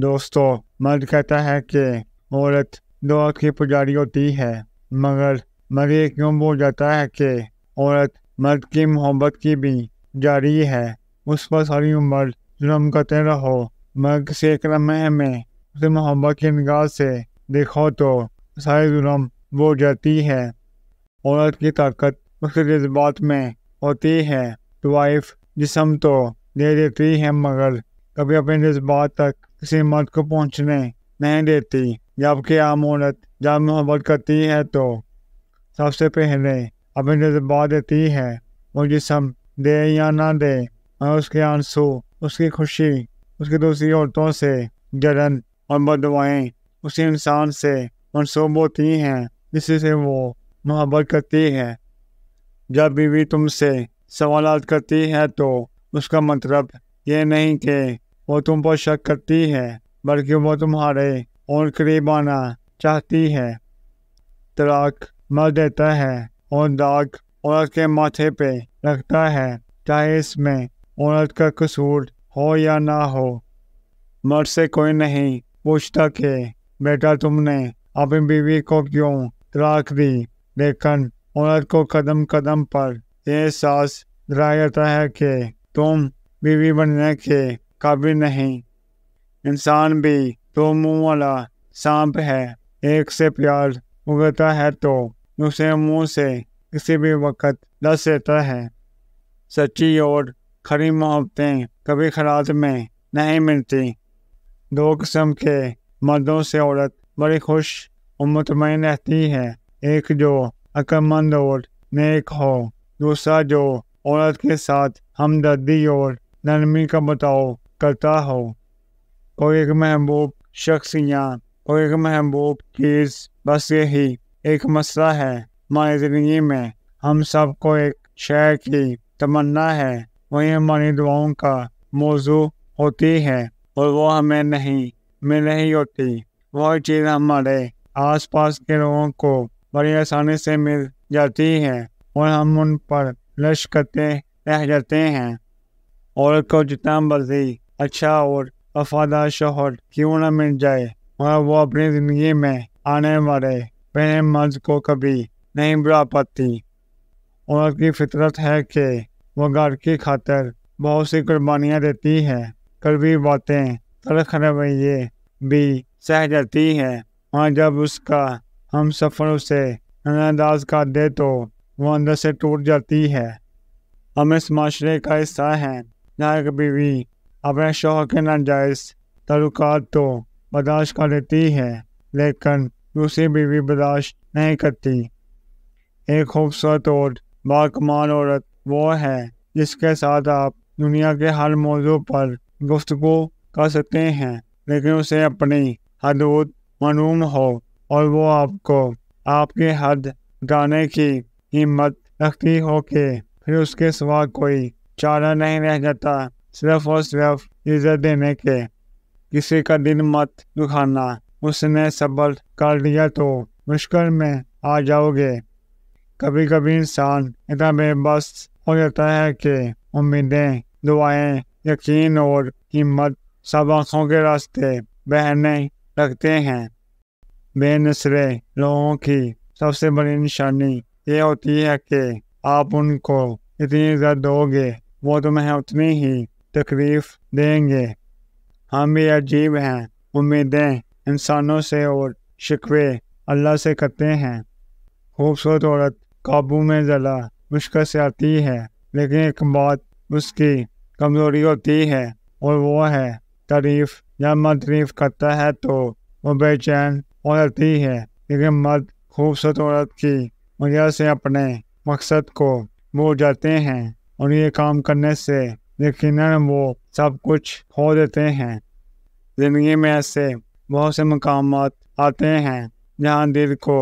दोस्तों मर्द कहता है कि औरत दुआ की पुजारी होती है मगर मरीज क्यों बोल जाता है कि औरत मर्द की मोहब्बत की भी जारी है उस पर सारी उम्र जुलम करते रहो मर्द से एक लम्हे में उसे मोहब्बत की निगाह से देखो तो सारी जुलम वो जाती है औरत की ताकत उसके जज्बात में होती है वाइफ तो जिसम तो दे देती है मगर कभी अपने जज्बात तक किसी मर्द को पहुंचने नहीं देती जबकि आम औरत जब मोहब्बत करती है तो सबसे पहले अपने जज्बा देती है वो जिसम दे या ना दे और उसके आंसू उसकी खुशी उसकी दूसरी औरतों से जलन और बदवाएँ उसी इंसान से मनसूब होती हैं जिससे वो मोहब्बत करती है जब बीवी तुमसे सवाल करती है तो उसका मतलब ये नहीं कि वो तुम पर शक करती है बल्कि वो तुम्हारे और करीब आना चाहती है तलाक मर देता है और दाग औरत के माथे पे रखता है चाहे इसमें औरत का कसूर हो या ना हो मर्द से कोई नहीं पूछता कि बेटा तुमने अपनी बीवी को क्यों तलाक दी लेकिन औरत को कदम कदम पर एहसास दिलाया जाता है कि तुम बीवी बनने के कभी नहीं इंसान भी दो तो मुंह वाला सांप है एक से प्यार उगता है तो दूसरे मुंह से किसी भी वक्त लस लेता है सच्ची और खरी मोहब्बतें कभी खरात में नहीं मिलती दो किस्म के मर्दों से औरत बड़ी खुश और मुतमिन रहती है एक जो अक्लमंद और नेक हो दूसरा जो औरत के साथ हमदर्दी और नरमी का बताओ करता हो और एक महबूब शख्स या और एक महबूब चीज़ बस यही एक मसला है हमारी ज़िंदगी में हम सबको एक शहर की तमन्ना है वही हमारी दुआओं का मौजू होती है और वो हमें नहीं मिल रही होती वह चीज़ हमारे आसपास के लोगों को बड़ी आसानी से मिल जाती है और हम उन पर लश करते रह जाते हैं और को जितना मर्जी अच्छा और वफादार शोहर क्यों ना मिल जाए और वो अपनी ज़िंदगी में आने वाले पहले मर्द को कभी नहीं बुला पाती औरत की फितरत है कि वो घर की खातर बहुत सी कुर्बानियाँ देती है कड़वी बातें तलख रवैये भी सह जाती है और जब उसका हम सफ़र उसे नजरअंदाज कर दे तो वो अंदर से टूट जाती है हम इस माशरे का हिस्सा हैं जहाँ कभी भी अपने शौक के नाजायज तलुक तो बर्दाश्त कर लेती है लेकिन दूसरी बीवी बर्दाश्त नहीं करती एक खूबसूरत और बाकमान औरत वो है जिसके साथ आप दुनिया के हर मौजू पर गुफ्तु कर सकते हैं लेकिन उसे अपनी हदूद मनूम हो और वो आपको आपकी हद गाने की हिम्मत रखती हो कि फिर उसके सिवा कोई चारा नहीं रह जाता सिर्फ और सिर्फ इज्जत देने के किसी का दिन मत दुखाना उसने सबल कर दिया तो मुश्किल में आ जाओगे कभी कभी इंसान इतना बेबस हो जाता है कि उम्मीदें दुआएं यकीन और हिम्मत सब आँखों के रास्ते बहने लगते हैं बेनसरे लोगों की सबसे बड़ी निशानी ये होती है कि आप उनको इतनी इज्जत दोगे वो तुम्हें उतनी ही तकलीफ देंगे हम भी अजीब हैं उम्मीदें इंसानों से और शिकवे अल्लाह से करते हैं खूबसूरत औरत काबू में जला मुश्किल से आती है लेकिन एक बात उसकी कमज़ोरी होती है और वो है तारीफ जब मर्द तारीफ करता है तो वो बेचैन हो जाती है लेकिन मर्द खूबसूरत औरत की वजह से अपने मकसद को भूल जाते हैं और ये काम करने से यकीन वो सब कुछ खो देते हैं ज़िंदगी में ऐसे बहुत से मकाम आते हैं जहाँ दिल को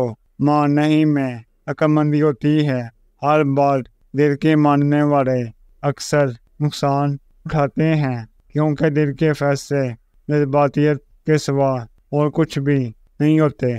मान नहीं में अकमंदी होती है हर बार दिल के मानने वाले अक्सर नुकसान उठाते हैं क्योंकि दिल के फैसले जज्बातियत के सिवा और कुछ भी नहीं होते